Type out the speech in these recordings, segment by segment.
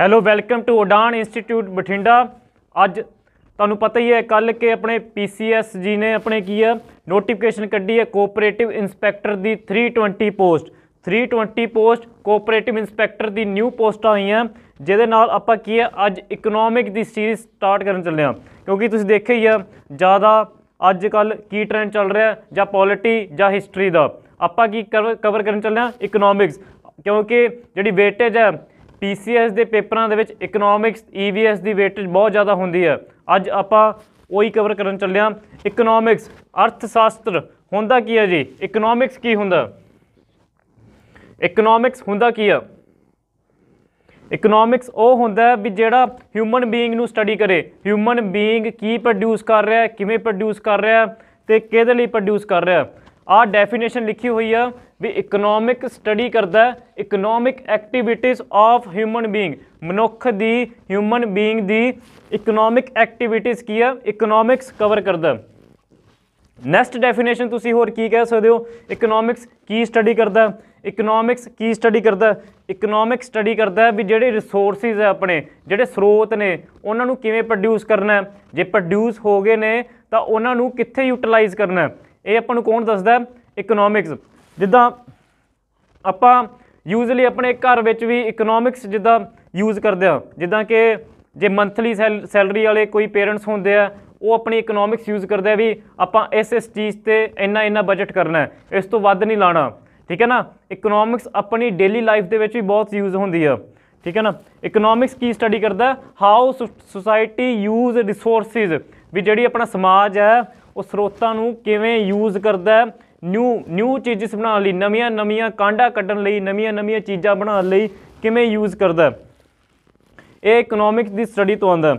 hello welcome to Udaan institute Bathinda ਅੱਜ ਤੁਹਾਨੂੰ ਪਤਾ ਹੀ ਹੈ ਕੱਲ ਕੇ ਆਪਣੇ ਪੀਸੀਐਸ ਜੀ ਨੇ ਆਪਣੇ ਕੀ ਹੈ ਨੋਟੀਫਿਕੇਸ਼ਨ ਕੱਢੀ ਹੈ ਕੋਆਪਰੇਟਿਵ ਇਨਸਪੈਕਟਰ ਦੀ 320 ਪੋਸਟ 320 ਪੋਸਟ ਕੋਆਪਰੇਟਿਵ ਇਨਸਪੈਕਟਰ ਦੀ ਨਿਊ ਪੋਸਟਾਂ ਹੈ ਜਿਹਦੇ ਨਾਲ ਆਪਾਂ ਕੀ ਹੈ ਅੱਜ ਇਕਨੋਮਿਕ ਦੀ ਸੀਰੀਜ਼ ਸਟਾਰਟ ਕਰਨ ਚੱਲੇ ਹਾਂ ਕਿਉਂਕਿ ਤੁਸੀਂ ਦੇਖਿਆ ਹੀ ਆ ਜ਼ਿਆਦਾ ਅੱਜ ਕੱਲ ਕੀ ਟ੍ਰੈਂਡ ਚੱਲ ਰਿਹਾ ਜਾਂ ਪੋਲਿਟੀ ਜਾਂ ਹਿਸਟਰੀ ਦਾ ਆਪਾਂ ਕੀ ਕਵਰ ਕਰਨ ਚੱਲੇ ਹਾਂ ਇਕਨੋਮਿਕਸ ਕਿਉਂਕਿ ਜਿਹੜੀ ਵੇਟੇਜ ਹੈ ਪੀਸੀਐਸ ਦੇ ਪੇਪਰਾਂ ਦੇ ਵਿੱਚ ਇਕਨੋਮਿਕਸ ਈਵੀਐਸ e ਦੀ ਵੇਟੇਜ ਬਹੁਤ ਜ਼ਿਆਦਾ ਹੁੰਦੀ ਹੈ ਅੱਜ ਆਪਾਂ ਉਹੀ ਕਵਰ ਕਰਨ ਚੱਲਿਆ ਇਕਨੋਮਿਕਸ ਅਰਥ ਸ਼ਾਸਤਰ ਹੁੰਦਾ ਕੀ ਹੈ ਜੀ ਇਕਨੋਮਿਕਸ ਕੀ ਹੁੰਦਾ ਇਕਨੋਮਿਕਸ ਹੁੰਦਾ ਕੀ ਹੈ ਇਕਨੋਮਿਕਸ ਉਹ ਹੁੰਦਾ ਵੀ ਜਿਹੜਾ ਹਿਊਮਨ ਬੀਇੰਗ ਨੂੰ ਸਟੱਡੀ ਕਰੇ ਹਿਊਮਨ ਬੀਇੰਗ ਕੀ ਪ੍ਰੋਡਿਊਸ ਕਰ ਰਿਹਾ ਕਿਵੇਂ ਪ੍ਰੋਡਿਊਸ ਕਰ ਰਿਹਾ ਤੇ ਕਿਹਦੇ ਲਈ ਪ੍ਰੋਡਿਊਸ ਕਰ ਰਿਹਾ ਆ ਡੈਫੀਨੇਸ਼ਨ ਲਿਖੀ ਹੋਈ ਆ ਵੀ ਇਕਨੋਮਿਕ ਸਟੱਡੀ ਕਰਦਾ economic activities of human being ਮਨੁੱਖ ਦੀ ਹਿਊਮਨ ਬੀਇੰਗ ਦੀ ਇਕਨੋਮਿਕ ਐਕਟੀਵਿਟੀਜ਼ ਕੀ ਆ ਇਕਨੋਮਿਕਸ ਕਵਰ ਕਰਦਾ ਨੈਕਸਟ ਡੈਫੀਨੇਸ਼ਨ ਤੁਸੀਂ ਹੋਰ ਕੀ ਕਹਿ ਸਕਦੇ ਹੋ ਇਕਨੋਮਿਕਸ ਕੀ ਸਟੱਡੀ ਕਰਦਾ ਇਕਨੋਮਿਕਸ ਕੀ ਸਟੱਡੀ ਕਰਦਾ ਇਕਨੋਮਿਕ ਸਟੱਡੀ ਕਰਦਾ ਵੀ ਜਿਹੜੇ ਰਿਸੋਰਸਿਸ ਆ ਆਪਣੇ ਜਿਹੜੇ ਸਰੋਤ ਨੇ ਉਹਨਾਂ ਨੂੰ ਕਿਵੇਂ ਪ੍ਰੋਡਿਊਸ ਕਰਨਾ ਜੇ ਪ੍ਰੋਡਿਊਸ ਹੋ ਗਏ ਨੇ ਤਾਂ ਉਹਨਾਂ ਨੂੰ ਕਿੱਥੇ ਯੂਟਿਲਾਈਜ਼ ਕਰਨਾ ਇਹ ਆਪਾਂ ਨੂੰ ਕੌਣ ਦੱਸਦਾ ਇਕਨੋਮਿਕਸ ਜਿੱਦਾਂ ਆਪਾਂ ਯੂਜ਼ਲੀ ਆਪਣੇ ਘਰ ਵਿੱਚ ਵੀ ਇਕਨੋਮਿਕਸ ਜਿੱਦਾਂ ਯੂਜ਼ ਕਰਦੇ ਆ ਜਿੱਦਾਂ ਕਿ ਜੇ ਮੰਥਲੀ ਸੈਲਰੀ ਵਾਲੇ ਕੋਈ ਪੇਰੈਂਟਸ ਹੁੰਦੇ ਆ ਉਹ ਆਪਣੀ ਇਕਨੋਮਿਕਸ ਯੂਜ਼ ਕਰਦੇ ਆ ਵੀ ਆਪਾਂ ਇਸ ਇਸ ਚੀਜ਼ ਤੇ ਇੰਨਾ ਇੰਨਾ ਬਜਟ ਕਰਨਾ ਹੈ ਇਸ ਤੋਂ ਵੱਧ ਨਹੀਂ ਲਾਣਾ ਠੀਕ ਹੈ ਨਾ ਇਕਨੋਮਿਕਸ ਆਪਣੀ ਡੇਲੀ ਲਾਈਫ ਦੇ ਵਿੱਚ ਵੀ ਬਹੁਤ ਯੂਜ਼ ਹੁੰਦੀ ਆ ਠੀਕ ਹੈ ਨਾ ਇਕਨੋਮਿਕਸ ਕੀ ਸਟੱਡੀ ਕਰਦਾ ਹਾਊ ਸੋਸਾਇਟੀ ਯੂਜ਼ ਰਿਸੋਰਸਸ ਵੀ ਜਿਹੜੀ ਆਪਣਾ ਸਮਾਜ ਹੈ ਉਹ ਸਰੋਤਾਂ ਨੂੰ ਕਿਵੇਂ ਯੂਜ਼ ਕਰਦਾ ਹੈ ਨਿਊ ਨਿਊ ਚੀਜ਼ਸ ਬਣਾਉਣ ਲਈ ਨਵੀਆਂ ਨਵੀਆਂ ਕਾਂਡਾ ਕੱਢਣ ਲਈ ਨਵੀਆਂ ਨਵੀਆਂ ਚੀਜ਼ਾਂ ਬਣਾਉਣ ਲਈ ਕਿਵੇਂ ਯੂਜ਼ ਕਰਦਾ ਇਹ ਇਕਨੋਮਿਕਸ ਦੀ ਸਟੱਡੀ ਤੋਂ ਆਉਂਦਾ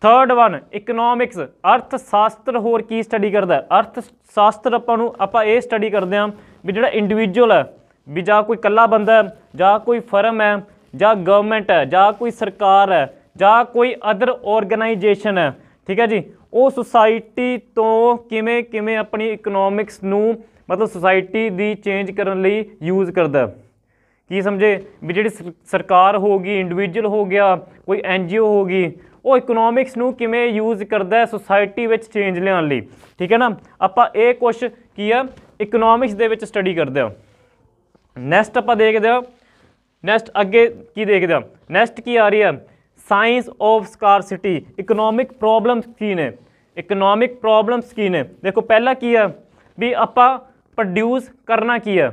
ਥਰਡ ਵਨ ਇਕਨੋਮਿਕਸ ਅਰਥ ਸ਼ਾਸਤਰ ਹੋਰ ਕੀ ਸਟੱਡੀ ਕਰਦਾ ਅਰਥ ਸ਼ਾਸਤਰ ਆਪਾਂ ਨੂੰ ਆਪਾਂ ਇਹ ਸਟੱਡੀ ਕਰਦੇ ਆ ਵੀ ਜਿਹੜਾ ਇੰਡੀਵਿਜੂਅਲ ਹੈ ਵੀ ਜਾਂ ਕੋਈ ਇਕੱਲਾ ਬੰਦਾ ਹੈ ਜਾਂ ਕੋਈ ਫਰਮ ਹੈ ਜਾਂ ਗਵਰਨਮੈਂਟ ਹੈ ਜਾਂ ਕੋਈ ਸਰਕਾਰ ਹੈ ਜਾਂ ਕੋਈ ਅਦਰ ਆਰਗੇਨਾਈਜੇਸ਼ਨ ਹੈ ਠੀਕ ਹੈ ਜੀ ਉਹ ਸੁਸਾਇਟੀ ਤੋਂ ਕਿਵੇਂ ਕਿਵੇਂ ਆਪਣੀ ਇਕਨੋਮਿਕਸ ਨੂੰ ਮਤਲਬ ਸੁਸਾਇਟੀ ਦੀ ਚੇਂਜ ਕਰਨ ਲਈ ਯੂਜ਼ ਕਰਦਾ ਕੀ ਸਮਝੇ ਵੀ ਜਿਹੜੀ ਸਰਕਾਰ ਹੋਗੀ ਇੰਡੀਵਿਜੂਅਲ ਹੋ ਗਿਆ ਕੋਈ ਐਨ ਹੋ ਹੋਗੀ ਉਹ ਇਕਨੋਮਿਕਸ ਨੂੰ ਕਿਵੇਂ ਯੂਜ਼ ਕਰਦਾ ਹੈ ਸੁਸਾਇਟੀ ਵਿੱਚ ਚੇਂਜ ਲਿਆਉਣ ਲਈ ਠੀਕ ਹੈ ਨਾ ਆਪਾਂ ਇਹ ਕੁਛ ਕੀ ਆ ਇਕਨੋਮਿਕਸ ਦੇ ਵਿੱਚ ਸਟੱਡੀ ਕਰਦੇ ਹਾਂ ਨੈਕਸਟ ਆਪਾਂ ਦੇਖਦੇ ਹਾਂ ਨੈਕਸਟ ਅੱਗੇ ਕੀ ਦੇਖਦੇ ਹਾਂ ਨੈਕਸਟ ਕੀ ਆ ਰਹੀ ਹੈ science of scarcity economic problems ਕੀ ਨੇ ਇਕਨੋਮਿਕ ਪ੍ਰੋਬਲਮਸ ਕੀ ਨੇ ਦੇਖੋ ਪਹਿਲਾ ਕੀ ਆ ਵੀ ਆਪਾਂ ਪ੍ਰੋਡਿਊਸ ਕਰਨਾ ਕੀ ਆ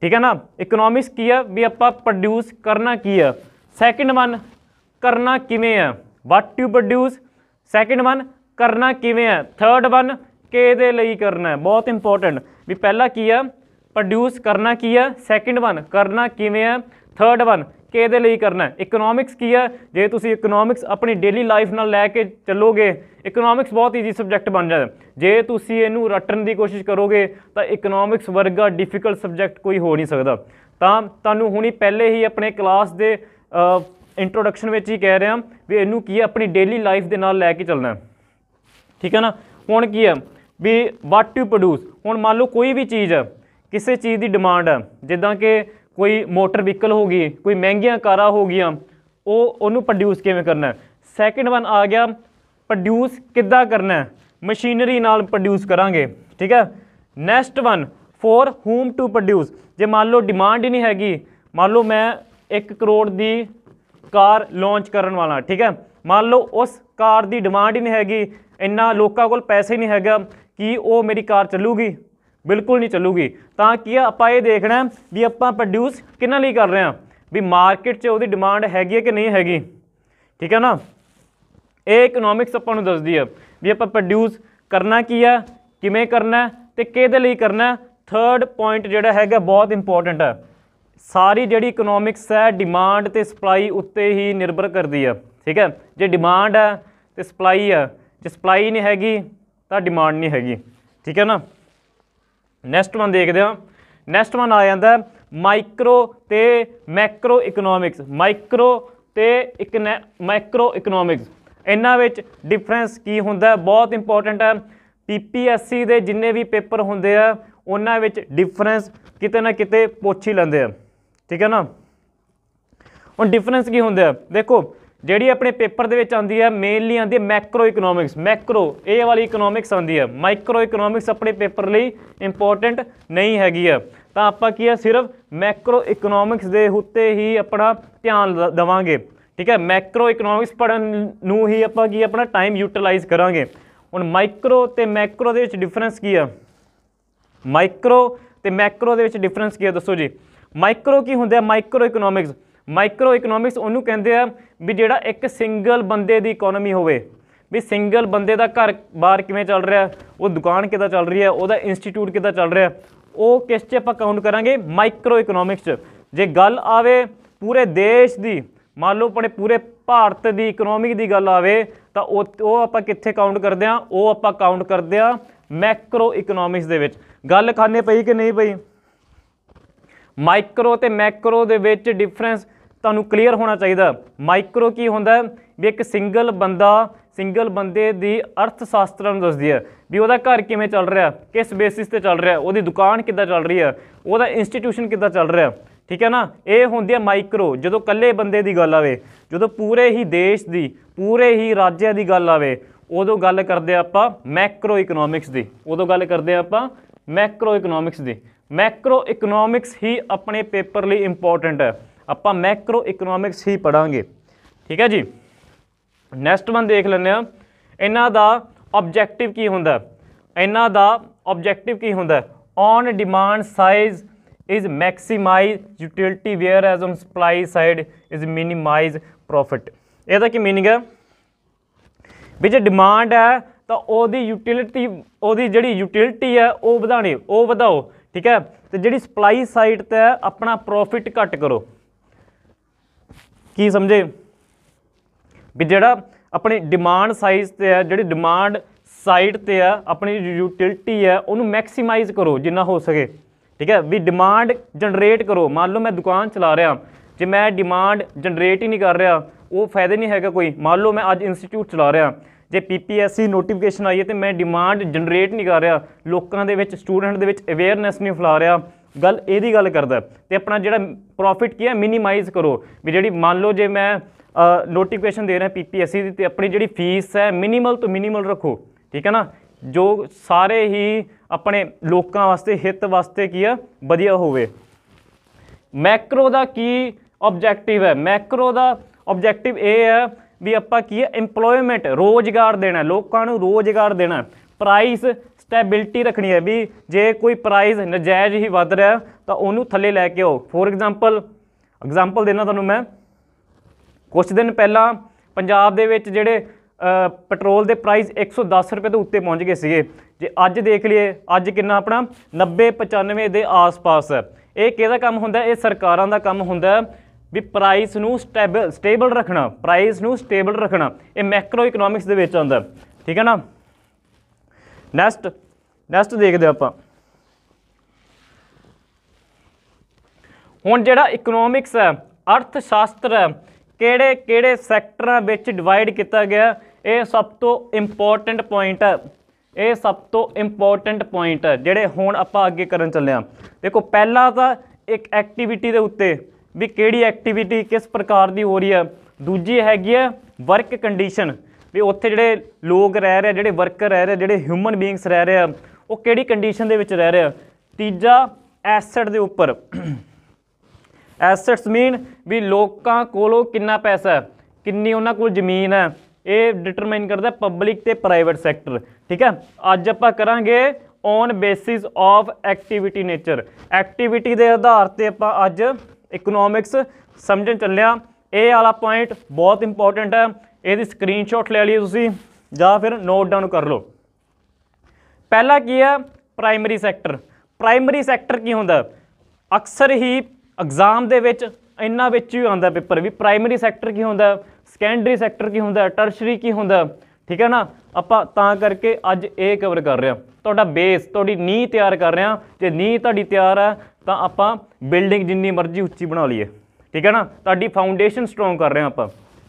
ਠੀਕ ਹੈ ਨਾ ਇਕਨੋਮਿਕਸ ਕੀ ਆ ਵੀ ਆਪਾਂ ਪ੍ਰੋਡਿਊਸ ਕਰਨਾ ਕੀ ਆ ਸੈਕੰਡ ਵਨ ਕਰਨਾ ਕਿਵੇਂ ਆ what to produce second one ਕਰਨਾ ਕਿਵੇਂ ਆ ਥਰਡ ਵਨ ਕੇ ਦੇ ਲਈ ਕਰਨਾ ਹੈ ਬਹੁਤ ਇੰਪੋਰਟੈਂਟ ਵੀ ਪਹਿਲਾ ਕੀ ਆ ਪ੍ਰੋਡਿਊਸ ਕਰਨਾ ਕੀ ਆ ਸੈਕੰਡ ਵਨ ਕਰਨਾ ਕਿਵੇਂ ਆ ਥਰਡ ਵਨ ਕਿਹਦੇ ਲਈ ਕਰਨਾ ਇਕਨੋਮਿਕਸ ਕੀ ਹੈ ਜੇ ਤੁਸੀਂ ਇਕਨੋਮਿਕਸ ਆਪਣੀ ਡੇਲੀ ਲਾਈਫ ਨਾਲ ਲੈ ਕੇ ਚੱਲੋਗੇ ਇਕਨੋਮਿਕਸ ਬਹੁਤ ਈਜ਼ੀ ਸਬਜੈਕਟ ਬਣ ਜਾਂਦਾ ਜੇ ਤੁਸੀਂ ਇਹਨੂੰ ਰਟਣ ਦੀ ਕੋਸ਼ਿਸ਼ ਕਰੋਗੇ ਤਾਂ ਇਕਨੋਮਿਕਸ ਵਰਗਾ ਡਿਫਿਕਲਟ ਸਬਜੈਕਟ ਕੋਈ ਹੋ ਨਹੀਂ ਸਕਦਾ ਤਾਂ ਤੁਹਾਨੂੰ ਹੁਣੀ ਪਹਿਲੇ ਹੀ ਆਪਣੇ ਕਲਾਸ ਦੇ ਇੰਟਰੋਡਕਸ਼ਨ ਵਿੱਚ ਹੀ ਕਹਿ ਰਿਹਾ ਵੀ ਇਹਨੂੰ ਕੀ ਹੈ ਆਪਣੀ ਡੇਲੀ ਲਾਈਫ ਦੇ ਨਾਲ ਲੈ ਕੇ ਚੱਲਣਾ ਠੀਕ ਹੈ ਨਾ ਹੁਣ ਕੀ ਹੈ ਵੀ ਵਾਟ ਟੂ ਪ੍ਰੋਡਿਊਸ ਹੁਣ ਮੰਨ ਲਓ ਕੋਈ ਵੀ ਚੀਜ਼ ਕਿਸੇ ਚੀਜ਼ ਦੀ ਡਿਮਾਂਡ ਹੈ ਜਿੱਦਾਂ ਕਿ ਕੋਈ ਮੋਟਰ ਵਹੀਕਲ ਹੋ ਗਈ ਕੋਈ ਮਹਿੰਗੀਆਂ ਕਾਰਾਂ ਹੋ ਗਈਆਂ ਉਹ ਉਹਨੂੰ ਪ੍ਰੋਡਿਊਸ ਕਿਵੇਂ ਕਰਨਾ ਸੈਕਿੰਡ ਵਨ ਆ ਗਿਆ ਪ੍ਰੋਡਿਊਸ ਕਿੱਦਾਂ ਕਰਨਾ ਮਸ਼ੀਨਰੀ ਨਾਲ ਪ੍ਰੋਡਿਊਸ ਕਰਾਂਗੇ ਠੀਕ ਹੈ next one for whom to produce ਜੇ ਮੰਨ ਲਓ ਡਿਮਾਂਡ ਹੀ ਨਹੀਂ ਹੈਗੀ ਮੰਨ ਲਓ ਮੈਂ 1 ਕਰੋੜ ਦੀ ਕਾਰ ਲਾਂਚ ਕਰਨ ਵਾਲਾ ਠੀਕ ਹੈ ਮੰਨ ਲਓ ਉਸ ਕਾਰ ਦੀ ਡਿਮਾਂਡ ਹੀ ਨਹੀਂ ਹੈਗੀ ਇੰਨਾ ਲੋਕਾਂ ਕੋਲ ਪੈਸੇ ਨਹੀਂ ਹੈਗਾ ਕਿ ਉਹ ਮੇਰੀ ਕਾਰ ਚੱਲੂਗੀ ਬਿਲਕੁਲ ਨਹੀਂ ਚੱਲੂਗੀ ਤਾਂ ਕੀ ਆ ਆਪਾਂ ਇਹ ਦੇਖਣਾ ਵੀ ਆਪਾਂ ਪ੍ਰੋਡਿਊਸ ਕਿੰਨਾ ਲਈ ਕਰ ਰਹੇ ਆ ਵੀ ਮਾਰਕੀਟ 'ਚ ਉਹਦੀ ਡਿਮਾਂਡ ਹੈਗੀ ਹੈ ਕਿ ਨਹੀਂ ਹੈਗੀ ਠੀਕ ਹੈ ਨਾ ਇਹ ਇਕਨੋਮਿਕਸ ਆਪਾਂ ਨੂੰ ਦੱਸਦੀ ਆ ਵੀ ਆਪਾਂ ਪ੍ਰੋਡਿਊਸ ਕਰਨਾ ਕੀ ਆ ਕਿਵੇਂ ਕਰਨਾ ਤੇ ਕਿਹਦੇ ਲਈ ਕਰਨਾ ਥਰਡ ਪੁਆਇੰਟ ਜਿਹੜਾ ਹੈਗਾ ਬਹੁਤ ਇੰਪੋਰਟੈਂਟ ਹੈ ਸਾਰੀ ਜਿਹੜੀ ਇਕਨੋਮਿਕਸ ਹੈ ਡਿਮਾਂਡ ਤੇ ਸਪਲਾਈ ਉੱਤੇ ਹੀ ਨਿਰਭਰ ਕਰਦੀ ਆ ਠੀਕ ਹੈ ਜੇ ਡਿਮਾਂਡ ਹੈ ਤੇ ਸਪਲਾਈ ਆ ਜੇ ਸਪਲਾਈ ਨਹੀਂ ਹੈਗੀ ਤਾਂ ਡਿਮਾਂਡ ਨਹੀਂ ਹੈਗੀ ਠੀਕ ਹੈ ਨਾ ਨੈਕਸਟ ਵਨ ਦੇਖਦੇ ਹਾਂ ਨੈਕਸਟ ਵਨ ਆ ਜਾਂਦਾ ਮਾਈਕਰੋ ਤੇ ਮੈਕਰੋ ਇਕਨੋਮਿਕਸ ਮਾਈਕਰੋ ਤੇ ਇੱਕ ਮਾਈਕਰੋ ਇਕਨੋਮਿਕਸ ਇਹਨਾਂ ਵਿੱਚ ਡਿਫਰੈਂਸ ਕੀ ਹੁੰਦਾ ਬਹੁਤ ਇੰਪੋਰਟੈਂਟ ਹੈ ਪੀਪੀਐਸਸੀ ਦੇ ਜਿੰਨੇ ਵੀ ਪੇਪਰ ਹੁੰਦੇ ਆ ਉਹਨਾਂ ਵਿੱਚ ਡਿਫਰੈਂਸ ਕਿਤੇ ਨਾ ਕਿਤੇ ਪੁੱਛ ਹੀ ਲੈਂਦੇ ਆ ਠੀਕ ਹੈ ਨਾ ਹੁਣ ਡਿਫਰੈਂਸ ਕੀ ਹੁੰਦੇ ਆ ਦੇਖੋ ਜਿਹੜੀ ਆਪਣੇ ਪੇਪਰ ਦੇ ਵਿੱਚ ਆਉਂਦੀ ਹੈ ਮੇਨਲੀ ਆਉਂਦੀ ਹੈ ਮੈਕਰੋ ਇਕਨੋਮਿਕਸ ਮੈਕਰੋ ਇਹ ਵਾਲੀ ਇਕਨੋਮਿਕਸ ਆਉਂਦੀ ਹੈ ਮਾਈਕਰੋ ਇਕਨੋਮਿਕਸ ਆਪਣੇ ਪੇਪਰ ਲਈ ਇੰਪੋਰਟੈਂਟ ਨਹੀਂ ਹੈਗੀ ਆ ਤਾਂ ਆਪਾਂ ਕੀ ਹੈ ਸਿਰਫ ਮੈਕਰੋ ਇਕਨੋਮਿਕਸ ਦੇ ਉੱਤੇ ਹੀ ਆਪਣਾ ਧਿਆਨ ਦਵਾਂਗੇ ਠੀਕ ਹੈ ਮੈਕਰੋ ਇਕਨੋਮਿਕਸ ਪੜਨ ਨੂੰ ਹੀ ਆਪਾਂ ਕੀ ਆਪਣਾ ਟਾਈਮ ਯੂਟਿਲਾਈਜ਼ ਕਰਾਂਗੇ ਹੁਣ ਮਾਈਕਰੋ ਤੇ ਮੈਕਰੋ ਦੇ ਵਿੱਚ ਡਿਫਰੈਂਸ ਕੀ ਆ ਮਾਈਕਰੋ ਤੇ ਮੈਕਰੋ ਦੇ ਵਿੱਚ ਡਿਫਰੈਂਸ ਕੀ ਆ ਦੱਸੋ ਜੀ ਮਾਈਕਰੋ ਕੀ ਹੁੰਦਾ ਹੈ ਮਾਈਕਰੋ ਇਕਨੋਮਿਕਸ ਮਾਈਕਰੋ ਇਕਨੋਮਿਕਸ ਉਹਨੂੰ ਕਹਿੰਦੇ ਆ ਵੀ ਜਿਹੜਾ ਇੱਕ ਸਿੰਗਲ ਬੰਦੇ ਦੀ ਇਕਨੋਮੀ ਹੋਵੇ ਵੀ ਸਿੰਗਲ ਬੰਦੇ ਦਾ ਘਰ ਬਾਹਰ ਕਿਵੇਂ ਚੱਲ ਰਿਹਾ ਉਹ ਦੁਕਾਨ ਕਿਦਾਂ ਚੱਲ ਰਹੀ ਹੈ ਉਹਦਾ ਇੰਸਟੀਚਿਊਟ ਕਿਦਾਂ ਚੱਲ ਰਿਹਾ ਉਹ ਕਿਸ 'ਚ ਆਪਾਂ ਕਾਊਂਟ ਕਰਾਂਗੇ ਮਾਈਕਰੋ ਇਕਨੋਮਿਕਸ 'ਚ ਜੇ ਗੱਲ ਆਵੇ ਪੂਰੇ ਦੇਸ਼ ਦੀ ਮੰਨ ਲਓ ਆਪਣੇ ਪੂਰੇ ਭਾਰਤ ਦੀ ਇਕਨੋਮੀ ਦੀ ਗੱਲ ਆਵੇ ਤਾਂ ਉਹ ਆਪਾਂ ਕਿੱਥੇ ਕਾਊਂਟ ਕਰਦੇ ਆ ਉਹ ਆਪਾਂ ਕਾਊਂਟ ਕਰਦੇ ਆ ਮੈਕਰੋ ਇਕਨੋਮਿਕਸ ਦੇ ਵਿੱਚ ਗੱਲ ਖਾਨੇ ਪਈ ਕਿ ਨਹੀਂ ਪਈ ਮਾਈਕਰੋ ਤੇ ਮੈਕਰੋ ਦੇ ਵਿੱਚ ਡਿਫਰੈਂਸ ਤੁਹਾਨੂੰ ਕਲੀਅਰ ਹੋਣਾ ਚਾਹੀਦਾ ਮਾਈਕਰੋ ਕੀ ਹੁੰਦਾ ਵੀ ਇੱਕ ਸਿੰਗਲ ਬੰਦਾ ਸਿੰਗਲ ਬੰਦੇ ਦੀ ਅਰਥ ਸ਼ਾਸਤਰ ਨੂੰ ਦੱਸਦੀ ਹੈ ਵੀ ਉਹਦਾ ਘਰ ਕਿਵੇਂ ਚੱਲ ਰਿਹਾ ਕਿਸ ਬੇਸਿਸ ਤੇ ਚੱਲ ਰਿਹਾ ਉਹਦੀ ਦੁਕਾਨ ਕਿੱਦਾਂ ਚੱਲ ਰਹੀ ਹੈ ਉਹਦਾ ਇੰਸਟੀਟਿਊਸ਼ਨ ਕਿੱਦਾਂ ਚੱਲ ਰਿਹਾ ਠੀਕ ਹੈ ਨਾ ਇਹ ਹੁੰਦੀ ਹੈ ਮਾਈਕਰੋ ਜਦੋਂ ਇਕੱਲੇ ਬੰਦੇ ਦੀ ਗੱਲ ਆਵੇ ਜਦੋਂ ਪੂਰੇ ਹੀ ਦੇਸ਼ ਦੀ ਪੂਰੇ ਹੀ ਰਾਜਿਆਂ ਦੀ ਗੱਲ ਆਵੇ ਉਦੋਂ ਗੱਲ ਕਰਦੇ ਆਪਾਂ ਮੈਕਰੋ ਇਕਨੋਮਿਕਸ ਦੀ ਉਦੋਂ ਗੱਲ ਕਰਦੇ ਆਪਾਂ ਮੈਕਰੋ ਇਕਨੋਮਿਕਸ ਦੀ ਮੈਕਰੋ ਇਕਨੋਮਿਕਸ ਹੀ ਆਪਣੇ ਪੇਪਰ ਲਈ ਇੰਪੋਰਟੈਂਟ ਹੈ ਆਪਾਂ ਮੈਕਰੋ ਇਕਨੋਮਿਕਸ ਹੀ ਪੜਾਂਗੇ ਠੀਕ ਹੈ ਜੀ ਨੈਕਸਟ ਵਨ ਦੇਖ ਲੈਂਦੇ ਆ ਇਹਨਾਂ ਦਾ ਆਬਜੈਕਟਿਵ ਕੀ ਹੁੰਦਾ ਇਹਨਾਂ ਦਾ ਆਬਜੈਕਟਿਵ ਕੀ ਹੁੰਦਾ on demand side maximise utility whereas on supply side is minimise profit ਇਹਦਾ ਕੀ ਮੀਨਿੰਗ ਹੈ ਵੀ ਜੇ ਡਿਮਾਂਡ ਹੈ ਤਾਂ ਉਹਦੀ ਯੂਟਿਲਿਟੀ ਉਹਦੀ ਜਿਹੜੀ ਯੂਟਿਲਿਟੀ ਹੈ ਉਹ ਵਧਾਣੀ ਉਹ ਵਧਾਓ ਠੀਕ ਹੈ ਤੇ ਜਿਹੜੀ ਸਪਲਾਈ ਸਾਈਡ ਤੇ ਆਪਣਾ ਪ੍ਰੋਫਿਟ ਘਟ ਕਰੋ ਕੀ ਸਮਝੇ ਵੀ ਜਿਹੜਾ ਆਪਣੀ ਡਿਮਾਂਡ ਸਾਈਜ਼ ਤੇ ਆ ਜਿਹੜੀ ਡਿਮਾਂਡ ਸਾਈਡ ਤੇ ਆ ਆਪਣੀ ਯੂਟਿਲਿਟੀ ਆ ਉਹਨੂੰ ਮੈਕਸਿਮਾਈਜ਼ ਕਰੋ ਜਿੰਨਾ ਹੋ ਸਕੇ ਠੀਕ ਹੈ ਵੀ ਡਿਮਾਂਡ ਜਨਰੇਟ ਕਰੋ ਮੰਨ ਲਓ ਮੈਂ ਦੁਕਾਨ ਚਲਾ ਰਿਹਾ ਜੇ ਮੈਂ ਡਿਮਾਂਡ ਜਨਰੇਟ ਹੀ ਨਹੀਂ ਕਰ ਰਿਹਾ ਉਹ ਫਾਇਦੇ ਨਹੀਂ ਹੈਗਾ ਕੋਈ ਮੰਨ ਲਓ ਮੈਂ ਅੱਜ ਇੰਸਟੀਚਿਊਟ ਚਲਾ ਰਿਹਾ ਜੇ ਪੀਪੀਐਸਸੀ ਨੋਟੀਫਿਕੇਸ਼ਨ ਆਈ ਹੈ ਤੇ ਮੈਂ ਡਿਮਾਂਡ ਜਨਰੇਟ ਨਹੀਂ ਕਰ ਰਿਹਾ ਲੋਕਾਂ ਦੇ ਵਿੱਚ ਸਟੂਡੈਂਟ ਦੇ ਵਿੱਚ ਅਵੇਅਰਨੈਸ ਨਹੀਂ ਫੈਲਾ ਰਿਹਾ ਗੱਲ ਇਹਦੀ ਗੱਲ ਕਰਦਾ ਤੇ ਆਪਣਾ ਜਿਹੜਾ ਪ੍ਰੋਫਿਟ ਕੀ ਹੈ ਮਿਨੀਮਾਈਜ਼ ਕਰੋ ਵੀ ਜਿਹੜੀ ਮੰਨ ਲਓ ਜੇ ਮੈਂ ਨੋਟੀਫਿਕੇਸ਼ਨ ਦੇ ਰਿਹਾ ਪੀਪੀਐਸਸੀ ਦੀ ਤੇ ਆਪਣੀ ਜਿਹੜੀ ਫੀਸ ਹੈ ਮਿਨੀਮਲ ਤੋਂ ਮਿਨੀਮਲ ਰੱਖੋ ਠੀਕ ਹੈ ਨਾ ਜੋ ਸਾਰੇ ਹੀ ਆਪਣੇ ਲੋਕਾਂ ਵਾਸਤੇ ਹਿੱਤ ਵਾਸਤੇ ਕੀ ਆ ਵਧੀਆ ਹੋਵੇ ਮੈਕਰੋ ਦਾ ਕੀ ਆਬਜੈਕਟਿਵ ਹੈ ਮੈਕਰੋ ਦਾ ਆਬਜੈਕਟਿਵ ਇਹ ਹੈ ਵੀ ਆਪਾਂ ਕੀ ਹੈ ਏਮਪਲੋਇਮੈਂਟ ਰੋਜ਼ਗਾਰ ਦੇਣਾ ਲੋਕਾਂ ਨੂੰ ਰੋਜ਼ਗਾਰ ਦੇਣਾ ਪ੍ਰਾਈਸ ਸਟੈਬਿਲਿਟੀ ਰੱਖਣੀ ਹੈ ਵੀ ਜੇ ਕੋਈ ਪ੍ਰਾਈਸ ਨਜਾਇਜ਼ ਹੀ ਵੱਧ ਰਿਹਾ ਤਾਂ ਉਹਨੂੰ ਥੱਲੇ ਲੈ ਕੇ ਆਓ ਫੋਰ ਐਗਜ਼ਾਮਪਲ ਐਗਜ਼ਾਮਪਲ ਦੇਣਾ ਤੁਹਾਨੂੰ ਮੈਂ ਕੁਝ ਦਿਨ ਪਹਿਲਾਂ ਪੰਜਾਬ ਦੇ ਵਿੱਚ ਜਿਹੜੇ ਪੈਟਰੋਲ ਦੇ ਪ੍ਰਾਈਸ 110 ਰੁਪਏ ਤੋਂ ਉੱਤੇ ਪਹੁੰਚ ਗਏ ਸੀਗੇ ਜੇ ਅੱਜ ਦੇਖ ਲਈਏ ਅੱਜ ਕਿੰਨਾ ਆਪਣਾ 90 95 ਦੇ ਆਸ-ਪਾਸ ਹੈ ਇਹ ਕਿਹਦਾ ਕੰਮ ਹੁੰਦਾ ਇਹ ਸਰਕਾਰਾਂ ਦਾ ਕੰਮ ਹੁੰਦਾ ਵੀ ਪ੍ਰਾਈਸ ਨੂੰ ਸਟੇਬਲ ਸਟੇਬਲ ਰੱਖਣਾ ਪ੍ਰਾਈਸ ਨੂੰ ਸਟੇਬਲ ਰੱਖਣਾ ਇਹ ਮੈਕਰੋ ਇਕਨੋਮਿਕਸ ਦੇ ਵਿੱਚ ਆਉਂਦਾ ਠੀਕ ਹੈ ਨਾ ਨੈਕਸਟ ਨੈਕਸਟ ਦੇਖਦੇ ਆਪਾਂ ਹੁਣ ਜਿਹੜਾ ਇਕਨੋਮਿਕਸ ਹੈ ਅਰਥ ਸ਼ਾਸਤਰ ਹੈ ਕਿਹੜੇ ਕਿਹੜੇ ਸੈਕਟਰਾਂ ਵਿੱਚ ਡਿਵਾਈਡ ਕੀਤਾ ਗਿਆ ਇਹ ਸਭ ਤੋਂ ਇੰਪੋਰਟੈਂਟ ਪੁਆਇੰਟ ਹੈ ਇਹ ਸਭ ਤੋਂ ਇੰਪੋਰਟੈਂਟ ਪੁਆਇੰਟ ਹੈ ਜਿਹੜੇ ਹੁਣ ਆਪਾਂ ਅੱਗੇ ਕਰਨ ਚੱਲੇ ਆ ਦੇਖੋ ਪਹਿਲਾ ਤਾਂ ਇੱਕ ਐਕਟੀਵਿਟੀ ਦੇ ਉੱਤੇ ਵੀ ਕਿਹੜੀ ਐਕਟੀਵਿਟੀ ਕਿਸ ਪ੍ਰਕਾਰ ਦੀ ਹੋ ਰਹੀ ਹੈ ਦੂਜੀ ਹੈਗੀ ਹੈ ਵਰਕ ਕੰਡੀਸ਼ਨ ਵੀ ਉੱਥੇ ਜਿਹੜੇ ਲੋਕ ਰਹਿ ਰਹੇ ਜਿਹੜੇ ਵਰਕਰ ਰਹਿ ਰਹੇ ਜਿਹੜੇ ਹਿਊਮਨ ਬੀਇੰਗਸ ਰਹਿ ਰਹੇ ਆ ਉਹ ਕਿਹੜੀ ਕੰਡੀਸ਼ਨ ਦੇ ਵਿੱਚ ਰਹਿ ਰਹੇ ਆ ਤੀਜਾ ਐਸੈਟ ਦੇ ਉੱਪਰ ਐਸੈਟਸ ਮੀਨ ਵੀ ਲੋਕਾਂ ਕੋਲੋਂ ਕਿੰਨਾ ਪੈਸਾ ਹੈ ਕਿੰਨੀ ਉਹਨਾਂ ਕੋਲ ਜ਼ਮੀਨ ਹੈ ਇਹ ਡਿਟਰਮਾਈਨ ਕਰਦਾ ਪਬਲਿਕ ਤੇ ਪ੍ਰਾਈਵੇਟ ਸੈਕਟਰ ਠੀਕ ਹੈ ਅੱਜ ਆਪਾਂ ਕਰਾਂਗੇ on basis of activity nature activity ਦੇ ਆਧਾਰ ਤੇ ਆਪਾਂ ਅੱਜ ਇਕਨੋਮਿਕਸ ਸਮਝਣ ਚੱਲਿਆ ਇਹ ਵਾਲਾ ਪੁਆਇੰਟ ਬਹੁਤ ਇੰਪੋਰਟੈਂਟ ਹੈ ਇਹਦੀ ਸਕਰੀਨਸ਼ਾਟ ਲੈ ਲਈ ਤੁਸੀਂ ਜਾਂ ਫਿਰ ਨੋਟ ਡਾਊਨ ਕਰ ਲਓ ਪਹਿਲਾ ਕੀ ਹੈ ਪ੍ਰਾਇਮਰੀ ਸੈਕਟਰ ਪ੍ਰਾਇਮਰੀ ਸੈਕਟਰ ਕੀ ਹੁੰਦਾ ਅਕਸਰ ਹੀ ਐਗਜ਼ਾਮ ਦੇ ਵਿੱਚ ਇੰਨਾ ਵਿੱਚ ਹੀ ਆਉਂਦਾ ਪੇਪਰ ਵੀ ਪ੍ਰਾਇਮਰੀ ਸੈਕਟਰ ਕੀ ਹੁੰਦਾ ਸੈਕੰਡਰੀ ਸੈਕਟਰ ਕੀ ਹੁੰਦਾ ਟਰਸ਼ਰੀ ਕੀ ਹੁੰਦਾ ਠੀਕ ਹੈ ਨਾ ਆਪਾਂ ਤਾਂ ਕਰਕੇ ਅੱਜ ਇਹ ਕਵਰ ਕਰ ਰਹੇ ਹਾਂ ਤੁਹਾਡਾ ਬੇਸ ਤੁਹਾਡੀ ਨੀਂਹ ਤਿਆਰ ਕਰ ਰਹੇ ਹਾਂ ਜੇ ਨੀਂਹ ਤੁਹਾਡੀ ਤਿਆਰ ਆ ਤਾਂ ਆਪਾਂ ਬਿਲਡਿੰਗ ਜਿੰਨੀ ਮਰਜ਼ੀ ਉੱਚੀ ਬਣਾ ਲਈਏ ਠੀਕ ਹੈ ਨਾ ਤੁਹਾਡੀ ਫਾਊਂਡੇਸ਼ਨ ਸਟਰੋਂਗ ਕਰ ਰਹੇ ਹਾਂ ਆਪਾਂ